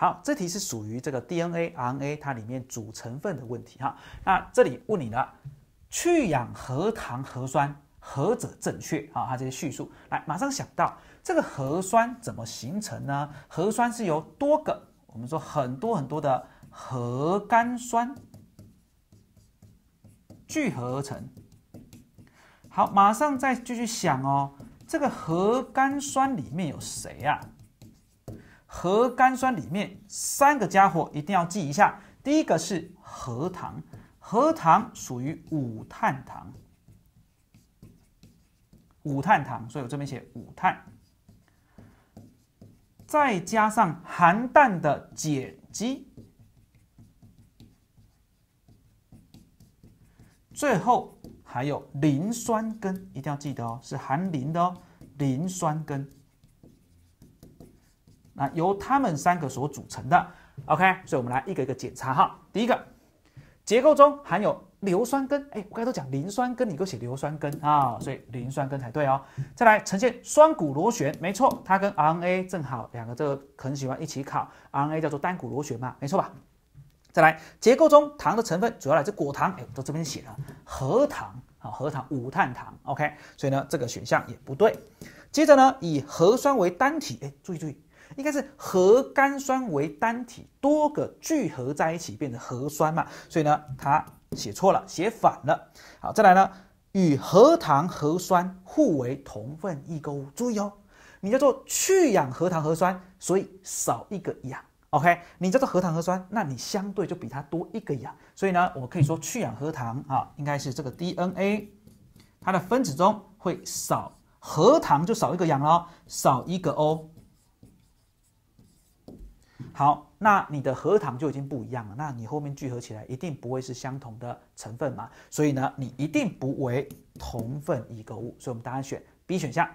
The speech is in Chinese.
好，这题是属于这个 DNA、RNA 它里面主成分的问题哈。那这里问你了，去氧核糖核酸何者正确啊？它这些叙述，来马上想到这个核酸怎么形成呢？核酸是由多个我们说很多很多的核苷酸聚合而成。好，马上再继续想哦，这个核苷酸里面有谁啊？核苷酸里面三个家伙一定要记一下，第一个是核糖，核糖属于五碳糖，五碳糖，所以我这边写五碳，再加上含氮的碱基，最后还有磷酸根，一定要记得哦，是含磷的哦，磷酸根。啊，由他们三个所组成的，OK，所以，我们来一个一个检查哈。第一个，结构中含有硫酸根，哎，我刚才都讲磷酸根，你给我写硫酸根啊，所以磷酸根才对哦。再来，呈现双股螺旋，没错，它跟 RNA 正好两个，这个很喜欢一起考，RNA 叫做单股螺旋嘛，没错吧？再来，结构中糖的成分主要来自果糖，哎，我在这边写了核糖啊，核糖五碳糖，OK，所以呢，这个选项也不对。接着呢，以核酸为单体，哎，注意注意。应该是核苷酸为单体，多个聚合在一起变成核酸嘛，所以呢，它写错了，写反了。好，再来呢，与核糖核酸互为同分异构物。注意哦，你叫做去氧核糖核酸，所以少一个氧。OK，你叫做核糖核酸，那你相对就比它多一个氧。所以呢，我可以说去氧核糖啊，应该是这个 DNA，它的分子中会少核糖就少一个氧喽，少一个 O。好，那你的核糖就已经不一样了，那你后面聚合起来一定不会是相同的成分嘛？所以呢，你一定不为同分异构物，所以我们答案选 B 选项。